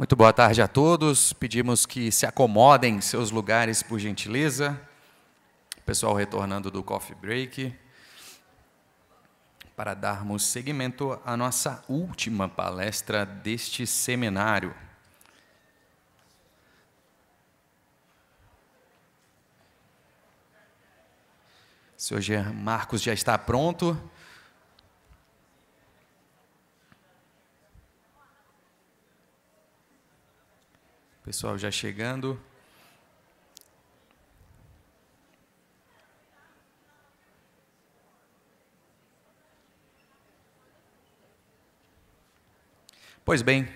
Muito boa tarde a todos. Pedimos que se acomodem seus lugares, por gentileza. O pessoal retornando do coffee break. Para darmos seguimento à nossa última palestra deste seminário. O senhor é- Marcos já está pronto. Pessoal já chegando. Pois bem,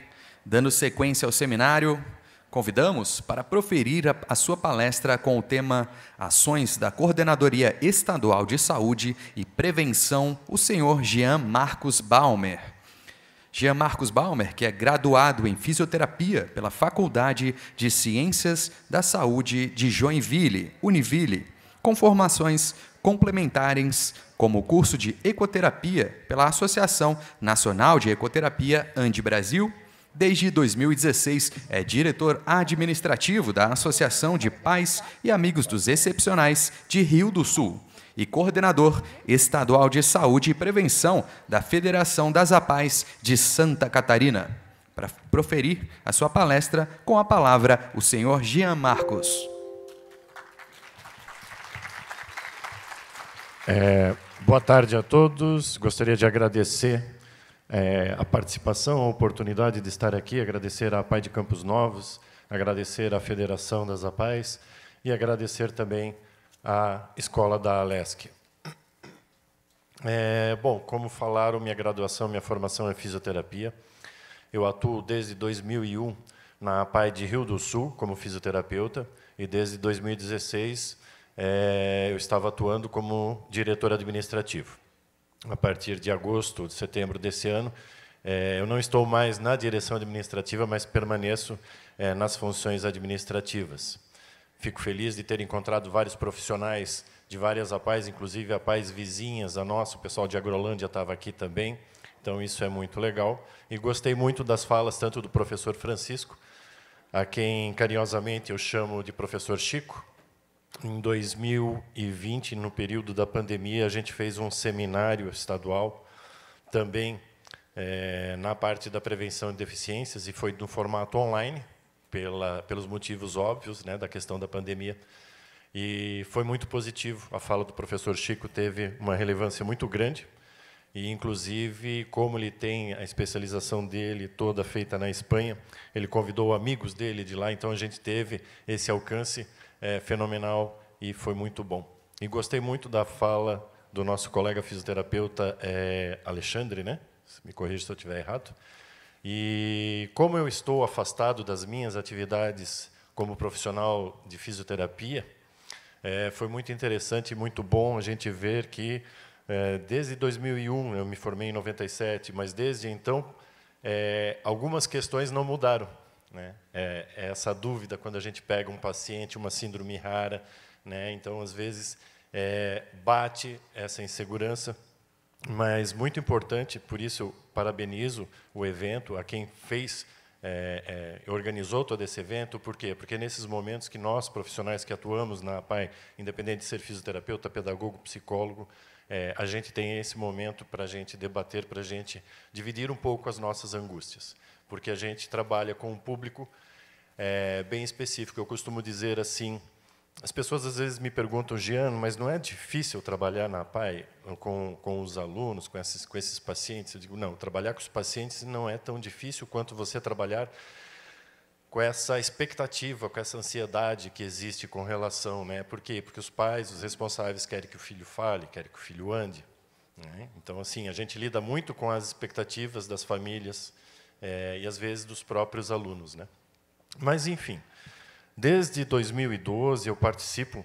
dando sequência ao seminário, convidamos para proferir a, a, sua palestra com o tema Ações da Coordenadoria Estadual de Saúde e Prevenção, o senhor Jean Marcos Balmer. Jean Marcos Balmer, que é graduado em fisioterapia pela Faculdade de Ciências da Saúde de Joinville, Univille, com formações complementares como o curso de ecoterapia pela Associação Nacional de Ecoterapia (Andi Brasil. Desde 2016 é diretor administrativo da Associação de Pais e Amigos dos Excepcionais de Rio do Sul e coordenador estadual de saúde e prevenção da Federação das APAES de Santa Catarina. Para proferir a sua palestra, com a palavra o senhor Jean Marcos. É, boa tarde a todos. Gostaria de agradecer é, a participação, a oportunidade de estar aqui, agradecer a Pai de Campos Novos, agradecer à Federação das APAES e agradecer também a escola da Alesc. É, bom, como falaram, minha graduação, minha formação é fisioterapia. Eu atuo desde 2001 na APAI de Rio do Sul como fisioterapeuta e desde 2016 é, eu estava atuando como diretor administrativo. A partir de agosto, de setembro desse ano, é, eu não estou mais na direção administrativa, mas permaneço é, nas funções administrativas. Fico feliz de ter encontrado vários profissionais de várias APAES, inclusive APAES vizinhas a nossa, o pessoal de Agrolândia estava aqui também, então isso é muito legal. E gostei muito das falas tanto do professor Francisco, a quem carinhosamente eu chamo de professor Chico. Em 2020, no período da pandemia, a gente fez um seminário estadual também é, na parte da prevenção de deficiências e foi no formato online pela, pelos motivos óbvios né, da questão da pandemia. E foi muito positivo. A fala do professor Chico teve uma relevância muito grande. E, inclusive, como ele tem a especialização dele toda feita na Espanha, ele convidou amigos dele de lá, então a gente teve esse alcance é, fenomenal e foi muito bom. E gostei muito da fala do nosso colega fisioterapeuta é, Alexandre, né? Me corrija se eu estiver errado e como eu estou afastado das minhas atividades como profissional de fisioterapia, é, foi muito interessante e muito bom a gente ver que, é, desde 2001, eu me formei em 97, mas desde então, é, algumas questões não mudaram. Né? É, é, essa dúvida quando a gente pega um paciente, uma síndrome rara, né? então, às vezes, é, bate essa insegurança, mas muito importante, por isso parabenizo o evento, a quem fez, é, é, organizou todo esse evento, por quê? Porque é nesses momentos que nós, profissionais que atuamos na APAI, independente de ser fisioterapeuta, pedagogo, psicólogo, é, a gente tem esse momento para a gente debater, para a gente dividir um pouco as nossas angústias, porque a gente trabalha com um público é, bem específico. Eu costumo dizer assim, as pessoas às vezes me perguntam, Giano, mas não é difícil trabalhar na PAI com, com os alunos, com esses, com esses pacientes? Eu digo, não, trabalhar com os pacientes não é tão difícil quanto você trabalhar com essa expectativa, com essa ansiedade que existe com relação, né? Por quê? Porque os pais, os responsáveis querem que o filho fale, querem que o filho ande. Né? Então, assim, a gente lida muito com as expectativas das famílias é, e às vezes dos próprios alunos, né? Mas enfim, Desde 2012 eu participo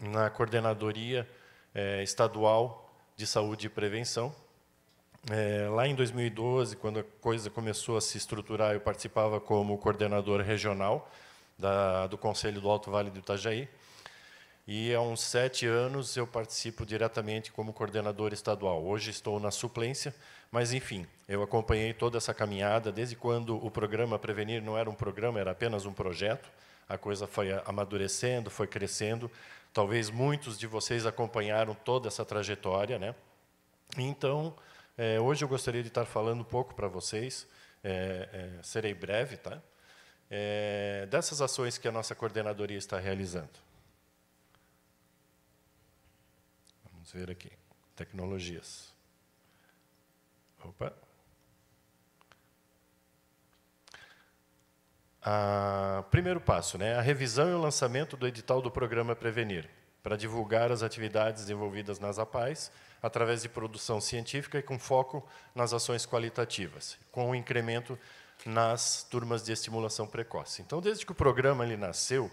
na coordenadoria é, estadual de saúde e prevenção. É, lá em 2012, quando a coisa começou a se estruturar, eu participava como coordenador regional da, do Conselho do Alto Vale do Itajaí. E há uns sete anos eu participo diretamente como coordenador estadual. Hoje estou na suplência, mas enfim, eu acompanhei toda essa caminhada desde quando o programa Prevenir não era um programa, era apenas um projeto a coisa foi amadurecendo, foi crescendo. Talvez muitos de vocês acompanharam toda essa trajetória, né? Então, é, hoje eu gostaria de estar falando um pouco para vocês, é, é, serei breve, tá? É, dessas ações que a nossa coordenadoria está realizando. Vamos ver aqui. Tecnologias. Opa. a, primeiro passo, né, a revisão e o lançamento do edital do programa Prevenir, para divulgar as atividades envolvidas nas APAES, através de produção científica e com foco nas ações qualitativas, com o incremento nas turmas de estimulação precoce. Então, desde que o programa ele nasceu,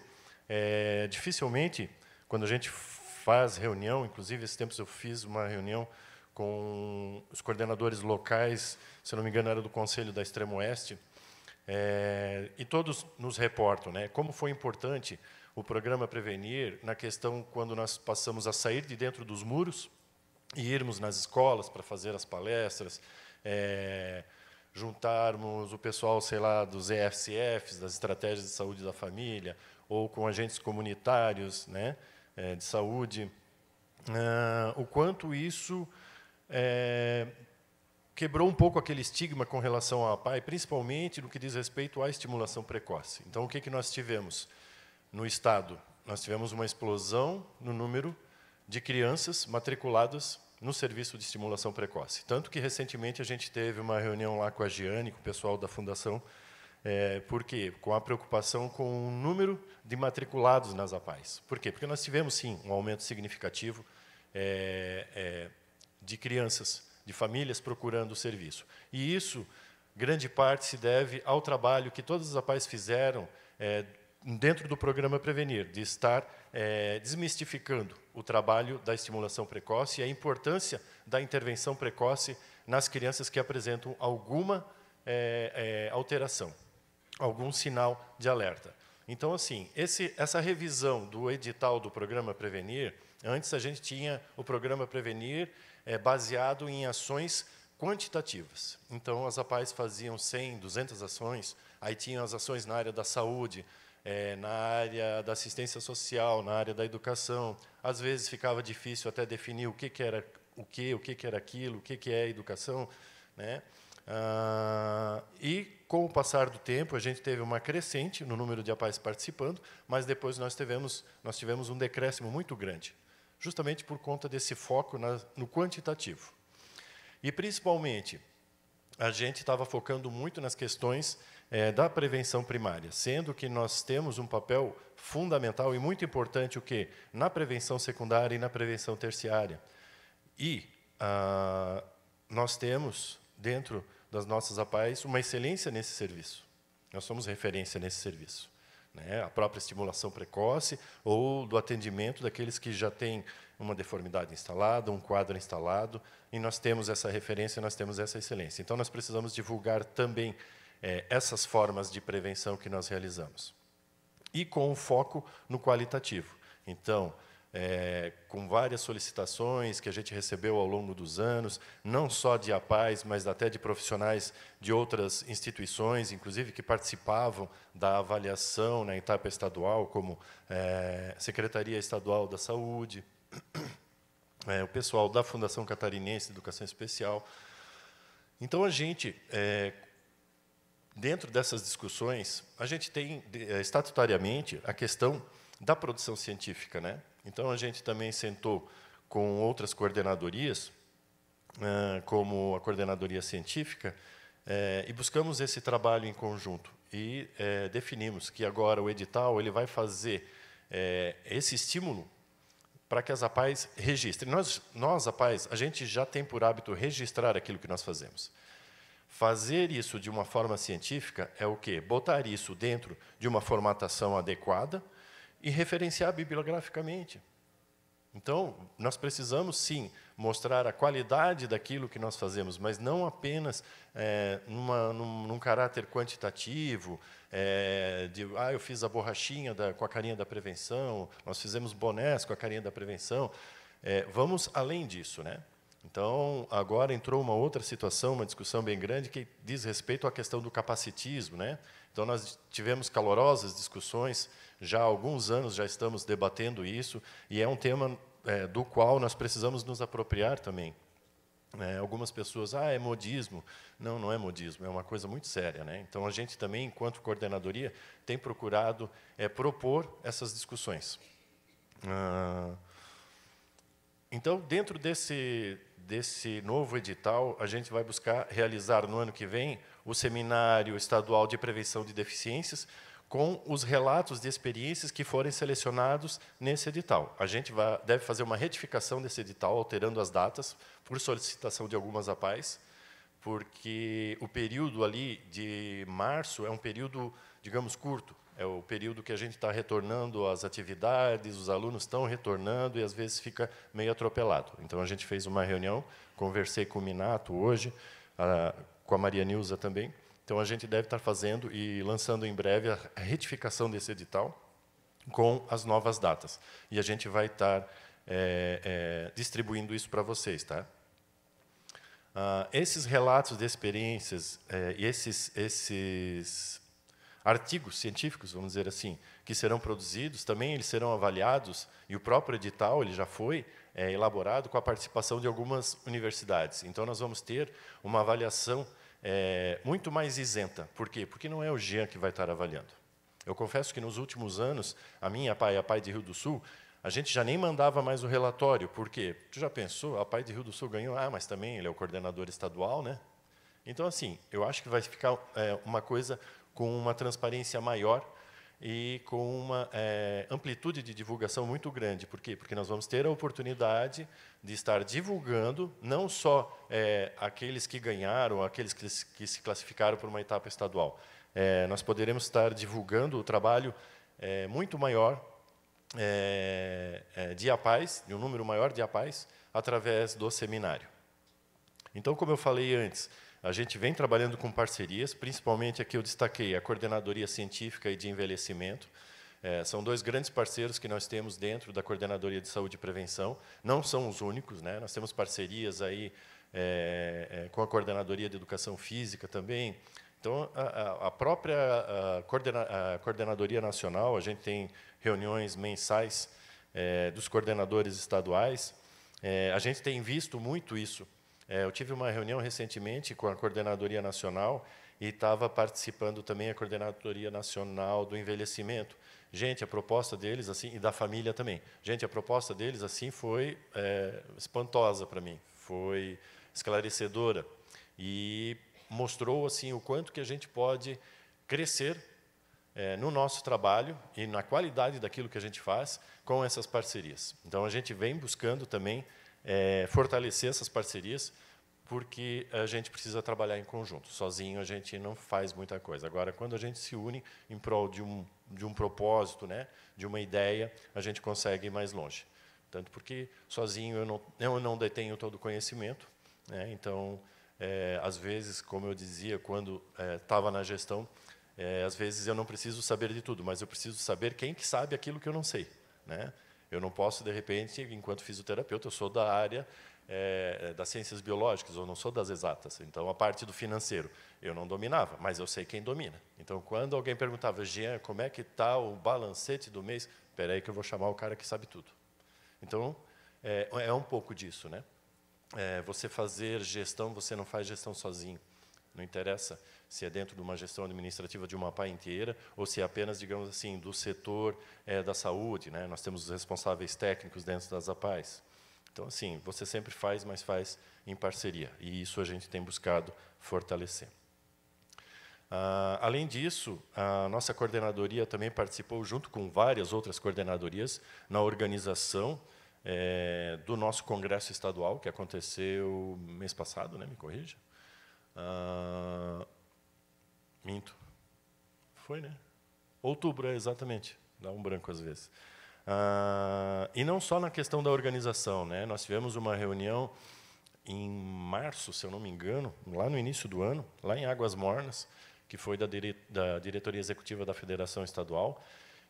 é, dificilmente, quando a gente faz reunião, inclusive, esses tempos eu fiz uma reunião com os coordenadores locais, se não me engano, era do Conselho da Extremo Oeste, é, e todos nos reportam, né? Como foi importante o programa Prevenir na questão quando nós passamos a sair de dentro dos muros e irmos nas escolas para fazer as palestras, é, juntarmos o pessoal, sei lá, dos EFCFs, das estratégias de saúde da família, ou com agentes comunitários, né, é, de saúde, ah, o quanto isso é, quebrou um pouco aquele estigma com relação à PAI, principalmente no que diz respeito à estimulação precoce. Então, o que, que nós tivemos no Estado? Nós tivemos uma explosão no número de crianças matriculadas no serviço de estimulação precoce. Tanto que, recentemente, a gente teve uma reunião lá com a Giane, com o pessoal da Fundação, é, eh, por quê? Com a preocupação com o número de matriculados nas APAES. Por quê? Porque nós tivemos, sim, um aumento significativo é, é, de crianças de famílias procurando o serviço. E isso, grande parte, se deve ao trabalho que todas as APAES fizeram é, dentro do programa Prevenir, de estar é, desmistificando o trabalho da estimulação precoce e a importância da intervenção precoce nas crianças que apresentam alguma é, é alteração, algum sinal de alerta. Então, assim, esse, essa revisão do edital do programa Prevenir, antes a gente tinha o programa Prevenir é, baseado em ações quantitativas. Então, as APAES faziam 100, 200 ações, aí tinham as ações na área da saúde, é, na área da assistência social, na área da educação. Às vezes ficava difícil até definir o que, que era o que, o que, que era aquilo, o que, que é educação. Né? Ah, e, com o passar do tempo, a gente teve uma crescente no número de APAES participando, mas depois nós tivemos, nós tivemos um decréscimo muito grande justamente por conta desse foco na, no quantitativo. E, principalmente, a gente estava focando muito nas questões é, da prevenção primária, sendo que nós temos um papel fundamental e muito importante o que na prevenção secundária e na prevenção terciária. E ah, nós temos dentro das nossas APAES uma excelência nesse serviço. Nós somos referência nesse serviço né, a própria estimulação precoce ou do atendimento daqueles que já têm uma deformidade instalada, um quadro instalado, e nós temos essa referência, nós temos essa excelência. Então, nós precisamos divulgar também é, essas formas de prevenção que nós realizamos. E com um foco no qualitativo. Então, é, com várias solicitações que a gente recebeu ao longo dos anos, não só de APAES, mas até de profissionais de outras instituições, inclusive que participavam da avaliação na etapa estadual, como é, Secretaria Estadual da Saúde, é, o pessoal da Fundação Catarinense de Educação Especial. Então, a gente, é, dentro dessas discussões, a gente tem, é, estatutariamente, a questão da produção científica, né? Então, a gente também sentou com outras coordenadorias, como a coordenadoria científica, e buscamos esse trabalho em conjunto. E definimos que agora o edital ele vai fazer esse estímulo para que as APAES registrem. Nós, nós, APAES, a gente já tem por hábito registrar aquilo que nós fazemos. Fazer isso de uma forma científica é o quê? Botar isso dentro de uma formatação adequada, e referenciar bibliograficamente. Então, nós precisamos sim mostrar a qualidade daquilo que nós fazemos, mas não apenas é, numa, num, num, caráter quantitativo, é, de, ah, eu fiz a borrachinha da, com a carinha da prevenção, nós fizemos bonés com a carinha da prevenção. É, vamos além disso, né? Então, agora entrou uma outra situação, uma discussão bem grande, que diz respeito à questão do capacitismo. Né? Então, nós tivemos calorosas discussões já há alguns anos já estamos debatendo isso e é um tema é, do qual nós precisamos nos apropriar também. É, algumas pessoas, ah, é modismo. Não, não é modismo, é uma coisa muito séria. Né? Então, a gente também, enquanto coordenadoria, tem procurado é, propor essas discussões. Ah, então, dentro desse, desse novo edital, a gente vai buscar realizar no ano que vem o Seminário Estadual de Prevenção de Deficiências, com os relatos de experiências que forem selecionados nesse edital. A gente vai, deve fazer uma retificação desse edital, alterando as datas, por solicitação de algumas APAES, porque o período ali de março é um período, digamos, curto. É o período que a gente está retornando às atividades, os alunos estão retornando e às vezes fica meio atropelado. Então a gente fez uma reunião, conversei com o Minato hoje, a, ah, com a Maria Nilza também, então a gente deve estar fazendo e lançando em breve a retificação desse edital com as novas datas. E a gente vai estar é, é, distribuindo isso para vocês, tá? Ah, esses relatos de experiências é, e esses, esses artigos científicos, vamos dizer assim, que serão produzidos, também eles serão avaliados e o próprio edital ele já foi é, elaborado com a participação de algumas universidades. Então nós vamos ter uma avaliação é, muito mais isenta. Por quê? Porque não é o Jean que vai estar avaliando. Eu confesso que nos últimos anos, a minha a PAI, a PAI de Rio do Sul, a gente já nem mandava mais o relatório, porque tu já pensou, a PAI de Rio do Sul ganhou, ah, mas também ele é o coordenador estadual, né? Então, assim, eu acho que vai ficar é, uma coisa com uma transparência maior e com uma é, amplitude de divulgação muito grande. Por quê? Porque nós vamos ter a oportunidade de estar divulgando não só é, aqueles que ganharam, aqueles que, que, se classificaram por uma etapa estadual. É, nós poderemos estar divulgando o trabalho muito maior de APAES, de um número maior de APAES, através do seminário. Então, como eu falei antes, a gente vem trabalhando com parcerias, principalmente aqui eu destaquei a Coordenadoria Científica e de Envelhecimento. É, são dois grandes parceiros que nós temos dentro da Coordenadoria de Saúde e Prevenção. Não são os únicos, né? nós temos parcerias aí é, é, com a Coordenadoria de Educação Física também. Então, a, a própria a coordena, a Coordenadoria Nacional, a gente tem reuniões mensais é, dos coordenadores estaduais. É, a gente tem visto muito isso é, eu tive uma reunião recentemente com a Coordenadoria Nacional e estava participando também a Coordenadoria Nacional do Envelhecimento. Gente, a proposta deles assim e da família também. Gente, a proposta deles assim foi é, espantosa para mim, foi esclarecedora e mostrou assim o quanto que a gente pode crescer é, no nosso trabalho e na qualidade daquilo que a gente faz com essas parcerias. Então a gente vem buscando também é, fortalecer essas parcerias, porque a gente precisa trabalhar em conjunto. Sozinho a gente não faz muita coisa. Agora, quando a gente se une em prol de um, de um propósito, né, de uma ideia, a gente consegue ir mais longe. Tanto porque sozinho eu não, eu não detenho todo o conhecimento, né, então, é, às vezes, como eu dizia quando estava é, na gestão, é, às vezes eu não preciso saber de tudo, mas eu preciso saber quem que sabe aquilo que eu não sei. Né? Eu não posso, de repente, enquanto fisioterapeuta, eu sou da área é, das ciências biológicas, eu não sou das exatas. Então, a parte do financeiro, eu não dominava, mas eu sei quem domina. Então, quando alguém perguntava, Jean, como é que está o balancete do mês? Espera aí que eu vou chamar o cara que sabe tudo. Então, é, é um pouco disso, né? É, você fazer gestão, você não faz gestão sozinho. Não interessa se é dentro de uma gestão administrativa de uma PA inteira ou se é apenas, digamos assim, do setor é, da saúde. Né? Nós temos os responsáveis técnicos dentro das APAES. Então, assim, você sempre faz, mas faz em parceria. E isso a gente tem buscado fortalecer. Ah, além disso, a nossa coordenadoria também participou, junto com várias outras coordenadorias, na organização é, do nosso congresso estadual, que aconteceu mês passado, né? me corrija? Ah, minto. Foi, né? Outubro, é, exatamente. Dá um branco às vezes. Ah, e não só na questão da organização, né? Nós tivemos uma reunião em março, se eu não me engano, lá no início do ano, lá em Águas Mornas, que foi da, dire da diretoria executiva da Federação Estadual,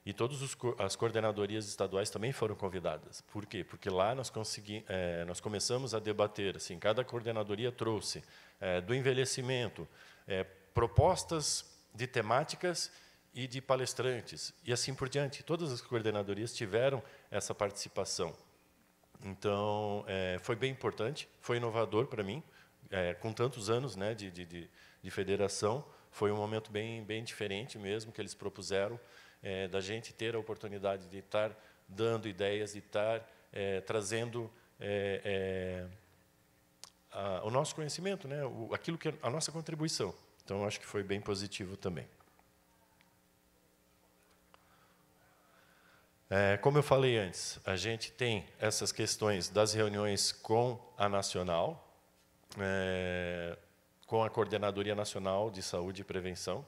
e todas co as coordenadorias estaduais também foram convidadas. Por quê? Porque lá nós, consegui, é, nós começamos a debater, assim, cada coordenadoria trouxe é, do envelhecimento, é, propostas de temáticas e de palestrantes, e assim por diante. Todas as coordenadorias tiveram essa participação. Então, é, foi bem importante, foi inovador para mim, é, com tantos anos né, de, de, de, federação, foi um momento bem, bem diferente mesmo que eles propuseram, é, da gente ter a oportunidade de estar dando ideias, de estar é, trazendo a, o nosso conhecimento, né? O, aquilo que é a nossa contribuição. Então, acho que foi bem positivo também. É, como eu falei antes, a gente tem essas questões das reuniões com a nacional, é, com a Coordenadoria Nacional de Saúde e Prevenção,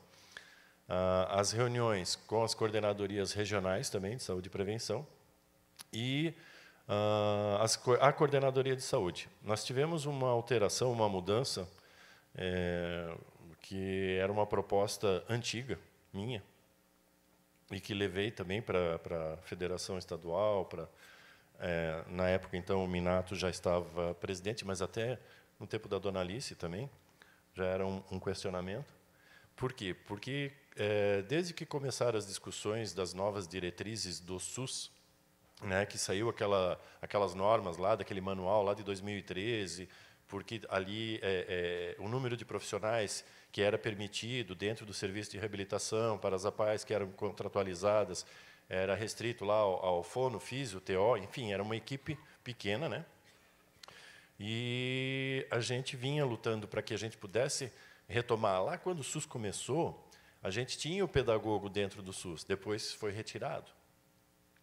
ah, as reuniões com as coordenadorias regionais também de saúde e prevenção, e uh, a coordenadoria de saúde. Nós tivemos uma alteração, uma mudança, é, que era uma proposta antiga, minha, e que levei também para a federação estadual, para é, eh, na época então o Minato já estava presidente, mas até no tempo da Dona Alice também já era um, um questionamento. Por quê? Porque é, desde que começaram as discussões das novas diretrizes do SUS, né, que saiu aquela, aquelas normas lá, daquele manual lá de 2013, porque ali é, é, o número de profissionais que era permitido dentro do serviço de reabilitação para as APAES que eram contratualizadas era restrito lá ao, ao fono, físio, TO, enfim, era uma equipe pequena, né? E a gente vinha lutando para que a gente pudesse retomar. Lá quando o SUS começou, a gente tinha o pedagogo dentro do SUS, depois foi retirado.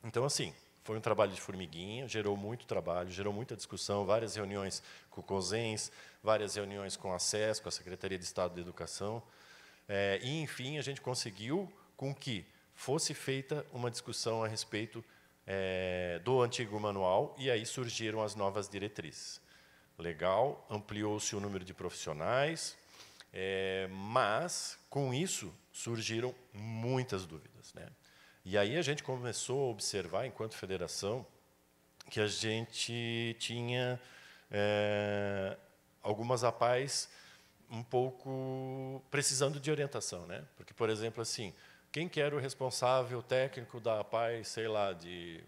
Então, assim, foi um trabalho de formiguinha, gerou muito trabalho, gerou muita discussão, várias reuniões com o COSENS, várias reuniões com a SES, com a Secretaria de Estado de Educação. É, e, enfim, a gente conseguiu com que fosse feita uma discussão a respeito é, do antigo manual, e aí surgiram as novas diretrizes. Legal, ampliou-se o número de profissionais, é, mas, com isso, surgiram muitas dúvidas. Né? E aí a gente começou a observar, enquanto federação, que a gente tinha é, algumas APAES um pouco precisando de orientação. Né? Porque, por exemplo, assim, quem que era o responsável técnico da apais, sei lá, de,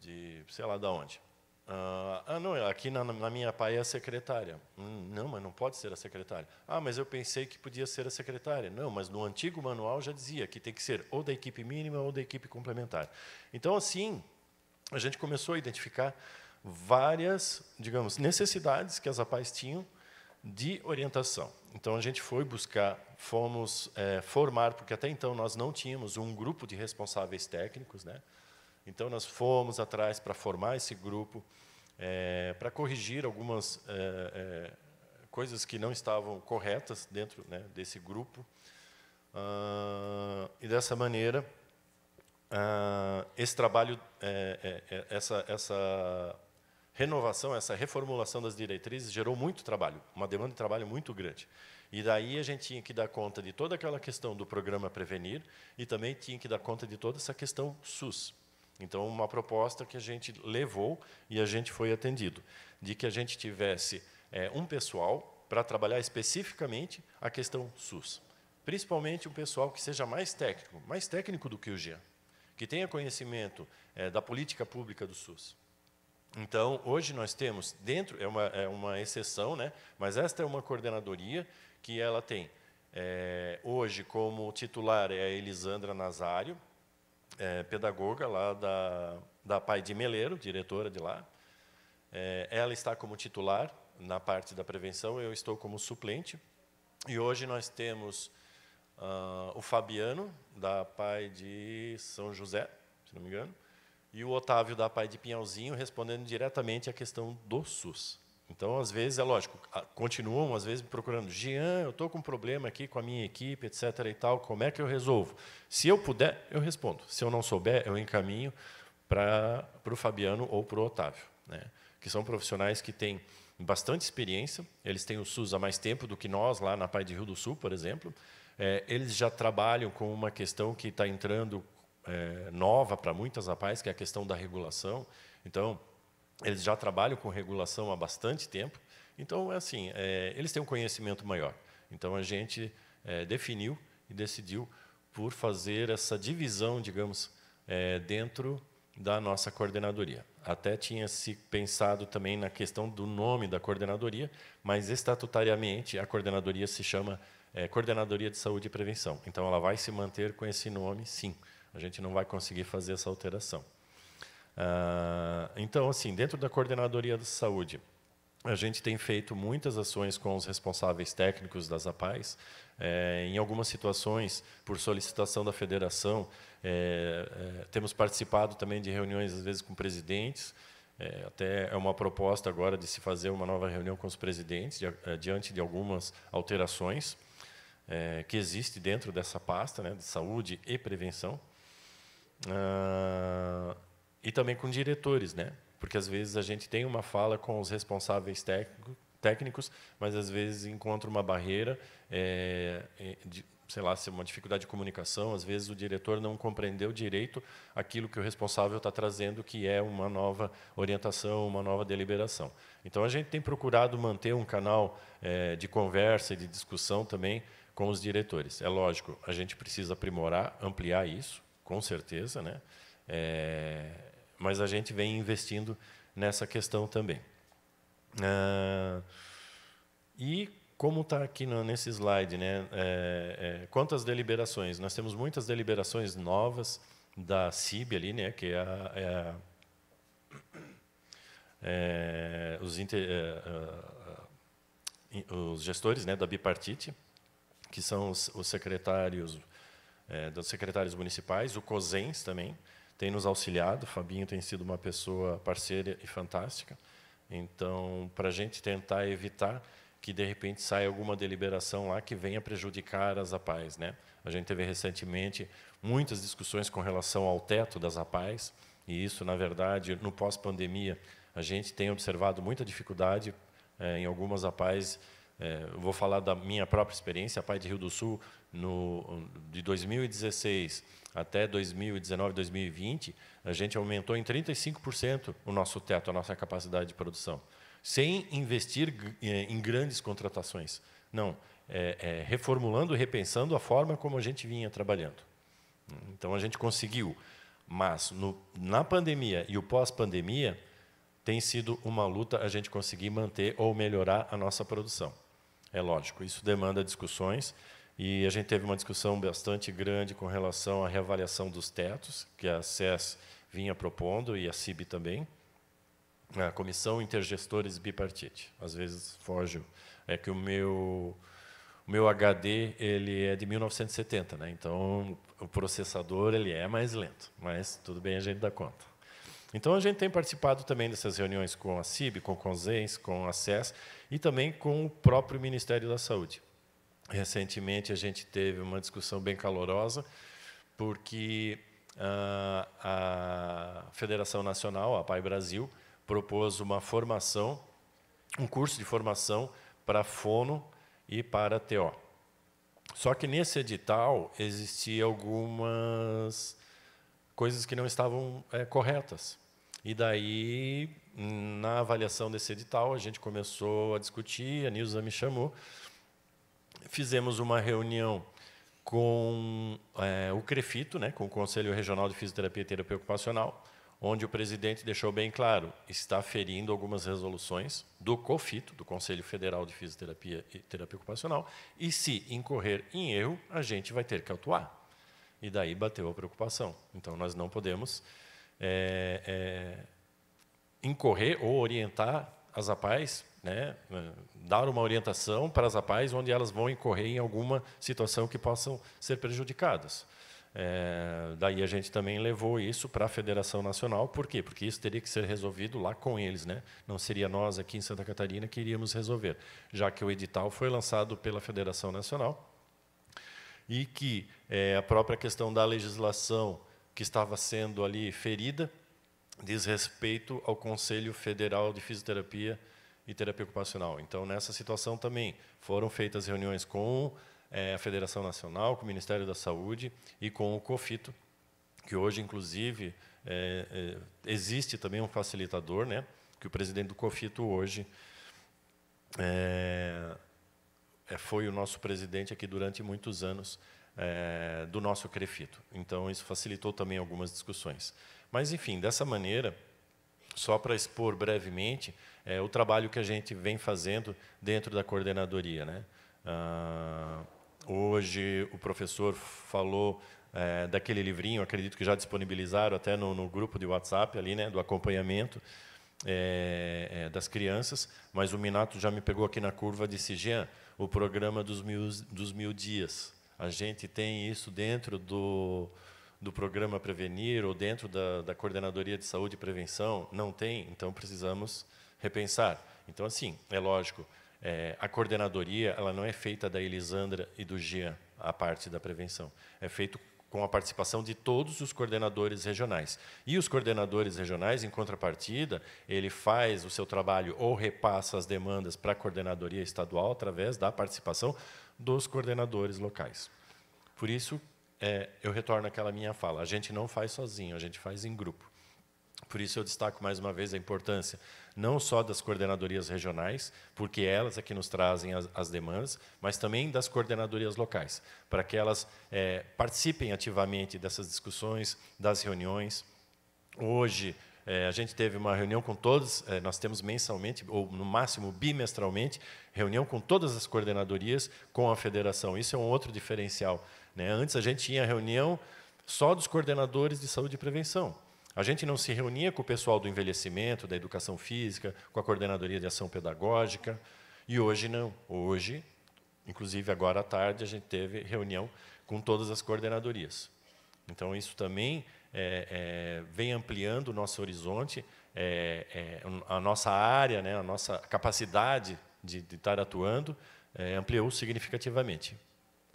de sei lá de onde? Ah, ah, não, é, aqui na, na minha pai é a secretária. Hum, não, mas não pode ser a secretária. Ah, mas eu pensei que podia ser a secretária. Não, mas no antigo manual já dizia que tem que ser ou da equipe mínima ou da equipe complementar. Então, assim, a gente começou a identificar várias, digamos, necessidades que as APAES tinham de orientação. Então, a gente foi buscar, fomos é, formar, porque até então nós não tínhamos um grupo de responsáveis técnicos, né? Então, nós fomos atrás para formar esse grupo, é, para corrigir algumas é, é, coisas que não estavam corretas dentro né, desse grupo. Ah, e dessa maneira, ah, esse trabalho, é, é, é, essa, essa renovação, essa reformulação das diretrizes gerou muito trabalho, uma demanda de trabalho muito grande. E daí a gente tinha que dar conta de toda aquela questão do programa Prevenir e também tinha que dar conta de toda essa questão SUS. Então, uma proposta que a gente levou e a gente foi atendido, de que a gente tivesse é, um pessoal para trabalhar especificamente a questão SUS. Principalmente um pessoal que seja mais técnico, mais técnico do que o Jean, que tenha conhecimento é, da política pública do SUS. Então, hoje nós temos dentro, é uma, é uma exceção, né, mas esta é uma coordenadoria que ela tem é, hoje como titular é a Elisandra Nazário, é, pedagoga lá da, da Pai de Meleiro, diretora de lá. É, ela está como titular na parte da prevenção, eu estou como suplente. E hoje nós temos uh, o Fabiano, da Pai de São José, se não me engano, e o Otávio, da Pai de Pinhalzinho, respondendo diretamente à questão do SUS. Então, às vezes, é lógico, continuam, às vezes, me procurando, Jean, eu estou com um problema aqui com a minha equipe, etc. e tal, como é que eu resolvo? Se eu puder, eu respondo. Se eu não souber, eu encaminho para o Fabiano ou para o Otávio, né? que são profissionais que têm bastante experiência, eles têm o SUS há mais tempo do que nós, lá na Pai de Rio do Sul, por exemplo. É, eles já trabalham com uma questão que está entrando é, nova para muitas rapazes, que é a questão da regulação. Então, eles já trabalham com regulação há bastante tempo, então, é assim, é, eles têm um conhecimento maior. Então, a gente é, definiu e decidiu por fazer essa divisão, digamos, é, dentro da nossa coordenadoria. Até tinha se pensado também na questão do nome da coordenadoria, mas estatutariamente a coordenadoria se chama é, Coordenadoria de Saúde e Prevenção. Então, ela vai se manter com esse nome, sim. A gente não vai conseguir fazer essa alteração. Ah, então, assim, dentro da coordenadoria da saúde, a gente tem feito muitas ações com os responsáveis técnicos das APAES. É, eh, em algumas situações, por solicitação da federação, é, é, temos participado também de reuniões, às vezes, com presidentes. até é uma proposta agora de se fazer uma nova reunião com os presidentes, diante de algumas alterações que existe dentro dessa pasta né, de saúde e prevenção. Ah, e também com diretores, né? Porque às vezes a gente tem uma fala com os responsáveis técnico, técnicos, mas às vezes encontra uma barreira, é, de, sei lá, é uma dificuldade de comunicação. Às vezes o diretor não compreendeu direito aquilo que o responsável está trazendo, que é uma nova orientação, uma nova deliberação. Então a gente tem procurado manter um canal é, de conversa e de discussão também com os diretores. É lógico, a gente precisa aprimorar, ampliar isso, com certeza, né? É, mas a gente vem investindo nessa questão também. Ah, e como está aqui no, nesse slide, né? É, é, quantas deliberações? Nós temos muitas deliberações novas da CIB ali, né? Que é, a, é, a, é os, inter, é, é, os, gestores, né? Da bipartite, que são os, os secretários é, dos secretários municipais, o COSENS também, tem nos auxiliado. O Fabinho tem sido uma pessoa parceira e fantástica. Então, para a gente tentar evitar que de repente saia alguma deliberação lá que venha prejudicar as APAES. Né? A gente teve recentemente muitas discussões com relação ao teto das APAES, e isso, na verdade, no pós-pandemia, a gente tem observado muita dificuldade é, em algumas APAES. É, eh, vou falar da minha própria experiência, a APAE de Rio do Sul, no, de 2016 até 2019, 2020, a gente aumentou em 35% o nosso teto, a nossa capacidade de produção, sem investir eh, em grandes contratações. Não, é, é, reformulando repensando a forma como a gente vinha trabalhando. Então, a gente conseguiu. Mas, no, na pandemia e o pós-pandemia, tem sido uma luta a gente conseguir manter ou melhorar a nossa produção. É lógico, isso demanda discussões, e a gente teve uma discussão bastante grande com relação à reavaliação dos tetos, que a SES vinha propondo e a CIB também, a Comissão Intergestores Bipartite. Às vezes foge, é que o meu o meu HD ele é de 1970, né? Então o processador ele é mais lento, mas tudo bem a gente dá conta. Então a gente tem participado também dessas reuniões com a CIB, com o CONSENS, com a SES e também com o próprio Ministério da Saúde. Recentemente a gente teve uma discussão bem calorosa, porque uh, a Federação Nacional, a PAI Brasil, propôs uma formação, um curso de formação para fono e para TO. Só que nesse edital existia algumas coisas que não estavam é, corretas. E daí, na avaliação desse edital, a gente começou a discutir, a Nilza me chamou fizemos uma reunião com é, o CREFITO, né, com o Conselho Regional de Fisioterapia e Terapia Ocupacional, onde o presidente deixou bem claro, está ferindo algumas resoluções do COFITO, do Conselho Federal de Fisioterapia e Terapia Ocupacional, e se incorrer em erro, a gente vai ter que atuar. E daí bateu a preocupação. Então, nós não podemos é, é, incorrer ou orientar as APAES né, eh, dar uma orientação para as APAES onde elas vão incorrer em alguma situação que possam ser prejudicadas. É, daí a gente também levou isso para a Federação Nacional, por quê? Porque isso teria que ser resolvido lá com eles, né? não seria nós aqui em Santa Catarina que iríamos resolver, já que o edital foi lançado pela Federação Nacional e que é, a própria questão da legislação que estava sendo ali ferida diz respeito ao Conselho Federal de Fisioterapia e terapia ocupacional. Então, nessa situação também foram feitas reuniões com é, a Federação Nacional, com o Ministério da Saúde e com o COFITO, que hoje, inclusive, é, é, existe também um facilitador, né, que o presidente do COFITO hoje é, é, foi o nosso presidente aqui durante muitos anos é, do nosso CREFITO. Então, isso facilitou também algumas discussões. Mas, enfim, dessa maneira, só para expor brevemente, é, o trabalho que a gente vem fazendo dentro da coordenadoria. Né? Ah, hoje o professor falou é, daquele livrinho, acredito que já disponibilizaram até no, no grupo de WhatsApp ali, né, do acompanhamento é, é das crianças, mas o Minato já me pegou aqui na curva de Jean, o programa dos mil, dos mil dias. A gente tem isso dentro do, do programa Prevenir ou dentro da, da Coordenadoria de Saúde e Prevenção? Não tem, então precisamos repensar. Então, assim, é lógico, é, a coordenadoria ela não é feita da Elisandra e do Gia a parte da prevenção. É feito com a participação de todos os coordenadores regionais. E os coordenadores regionais, em contrapartida, ele faz o seu trabalho ou repassa as demandas para a coordenadoria estadual através da participação dos coordenadores locais. Por isso, é, eu retorno àquela minha fala: a gente não faz sozinho, a gente faz em grupo. Por isso eu destaco mais uma vez a importância não só das coordenadorias regionais, porque elas é que nos trazem as, as demandas, mas também das coordenadorias locais, para que elas é, participem ativamente dessas discussões, das reuniões. Hoje, é, a gente teve uma reunião com todos, é, nós temos mensalmente, ou no máximo bimestralmente, reunião com todas as coordenadorias, com a federação. Isso é um outro diferencial. Né? Antes a gente tinha reunião só dos coordenadores de saúde e prevenção. A gente não se reunia com o pessoal do envelhecimento, da educação física, com a coordenadoria de ação pedagógica, e hoje não. Hoje, inclusive agora à tarde, a gente teve reunião com todas as coordenadorias. Então, isso também é, é, vem ampliando o nosso horizonte, é, é a nossa área, né, a nossa capacidade de, de estar atuando é, ampliou significativamente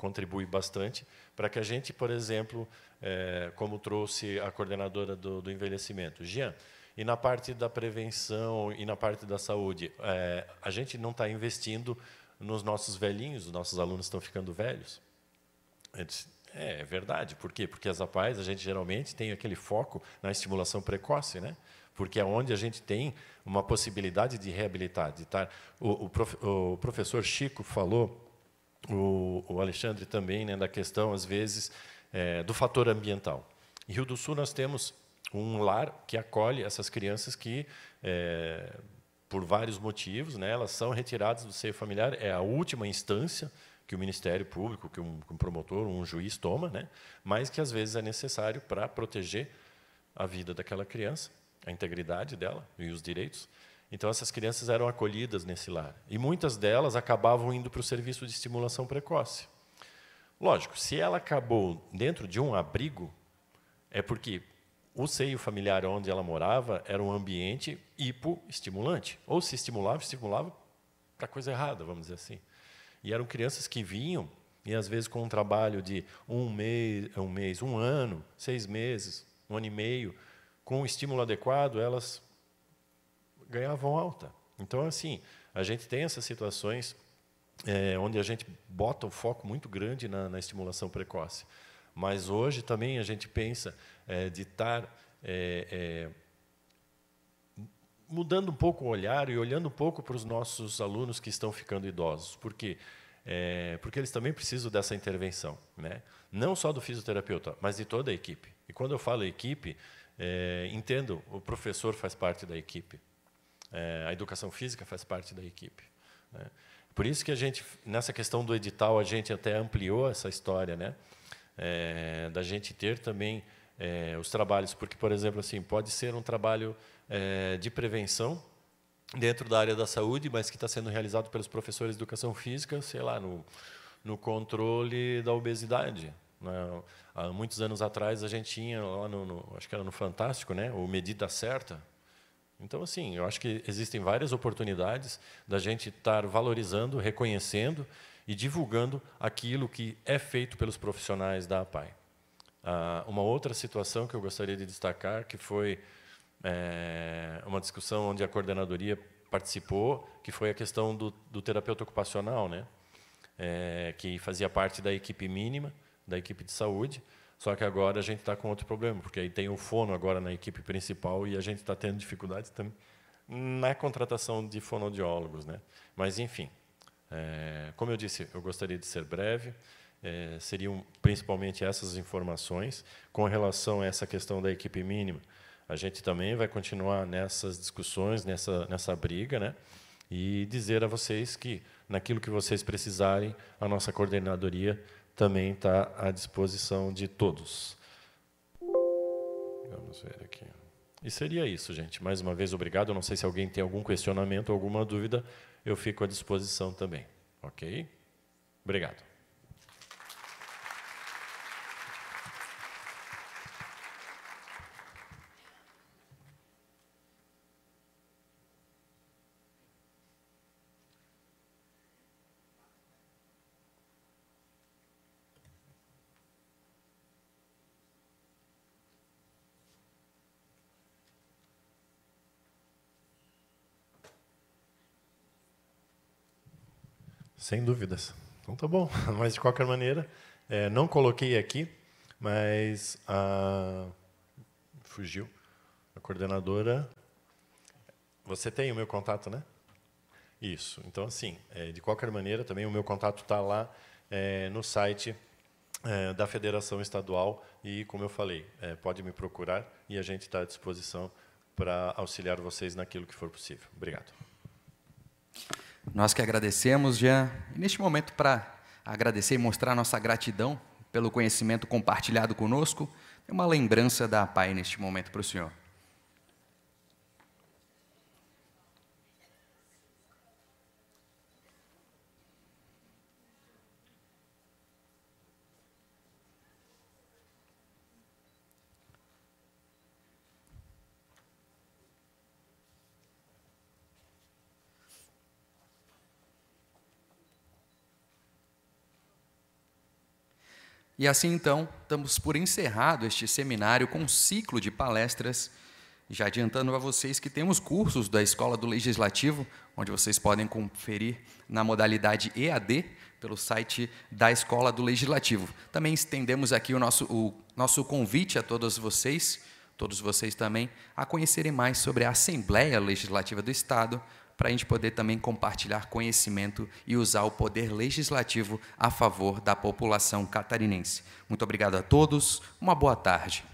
contribui bastante para que a gente, por exemplo, é, como trouxe a coordenadora do, do, envelhecimento, Jean, e na parte da prevenção e na parte da saúde, é, a gente não está investindo nos nossos velhinhos, os nossos alunos estão ficando velhos. Disse, é, é verdade. Por quê? Porque as APAES, a gente geralmente tem aquele foco na estimulação precoce, né? porque é onde a gente tem uma possibilidade de reabilitar. De estar. Tá- o, o, prof... o professor Chico falou o, o Alexandre também, né, da questão, às vezes, é, do fator ambiental. Em Rio do Sul, nós temos um lar que acolhe essas crianças que, é, por vários motivos, né, elas são retiradas do seio familiar, é a última instância que o Ministério Público, que um, que um promotor, um juiz toma, né, mas que às vezes é necessário para proteger a vida daquela criança, a integridade dela e os direitos. Então, essas crianças eram acolhidas nesse lar. E muitas delas acabavam indo para o serviço de estimulação precoce. Lógico, se ela acabou dentro de um abrigo, é porque o seio familiar onde ela morava era um ambiente hipoestimulante. Ou se estimulava, estimulava para coisa errada, vamos dizer assim. E eram crianças que vinham, e às vezes com um trabalho de um mês, um, mês, um ano, seis meses, um ano e meio, com um estímulo adequado, elas ganhavam alta. Então, assim, a gente tem essas situações é, onde a gente bota o foco muito grande na, na estimulação precoce. Mas hoje também a gente pensa é, de estar é, é, mudando um pouco o olhar e olhando um pouco para os nossos alunos que estão ficando idosos. Por quê? É, porque eles também precisam dessa intervenção, né? não só do fisioterapeuta, mas de toda a equipe. E quando eu falo equipe, é, entendo, o professor faz parte da equipe, é, a educação física faz parte da equipe. Né? Por isso que a gente, nessa questão do edital, a gente até ampliou essa história, né? É, da gente ter também é, os trabalhos, porque, por exemplo, assim, pode ser um trabalho é, de prevenção dentro da área da saúde, mas que está sendo realizado pelos professores de educação física, sei lá, no, no controle da obesidade. Né? Há muitos anos atrás a gente tinha lá no, no acho que era no Fantástico, né, o Medida Certa, então, assim, eu acho que existem várias oportunidades da gente estar valorizando, reconhecendo e divulgando aquilo que é feito pelos profissionais da APAI. Ah, uma outra situação que eu gostaria de destacar, que foi é, uma discussão onde a coordenadoria participou, que foi a questão do, do terapeuta ocupacional, né? É, que fazia parte da equipe mínima, da equipe de saúde, só que agora a gente está com outro problema, porque aí tem o fono agora na equipe principal e a gente está tendo dificuldades também na contratação de fonoaudiólogos. Né? Mas, enfim, é, como eu disse, eu gostaria de ser breve. É, seriam principalmente essas informações. Com relação a essa questão da equipe mínima, a gente também vai continuar nessas discussões, nessa, nessa briga, né? e dizer a vocês que, naquilo que vocês precisarem, a nossa coordenadoria também está à disposição de todos. Vamos ver aqui. E seria isso, gente. Mais uma vez, obrigado. Eu não sei se alguém tem algum questionamento, alguma dúvida, eu fico à disposição também. Ok? Obrigado. Sem dúvidas. Então tá bom. Mas de qualquer maneira, é, não coloquei aqui, mas a... fugiu. A coordenadora. Você tem o meu contato, né? Isso. Então, assim, é, de qualquer maneira, também o meu contato está lá é, no site é, da Federação Estadual e, como eu falei, é, pode me procurar e a gente está à disposição para auxiliar vocês naquilo que for possível. Obrigado. Nós que agradecemos, Jean, e neste momento para agradecer e mostrar nossa gratidão pelo conhecimento compartilhado conosco, é uma lembrança da Pai neste momento para o Senhor. E assim então, estamos por encerrado este seminário com um ciclo de palestras, já adiantando a vocês que temos cursos da Escola do Legislativo, onde vocês podem conferir na modalidade EAD pelo site da Escola do Legislativo. Também estendemos aqui o nosso, o nosso convite a todos vocês, todos vocês também, a conhecerem mais sobre a Assembleia Legislativa do Estado, para a gente poder também compartilhar conhecimento e usar o poder legislativo a favor da população catarinense. Muito obrigado a todos, uma boa tarde.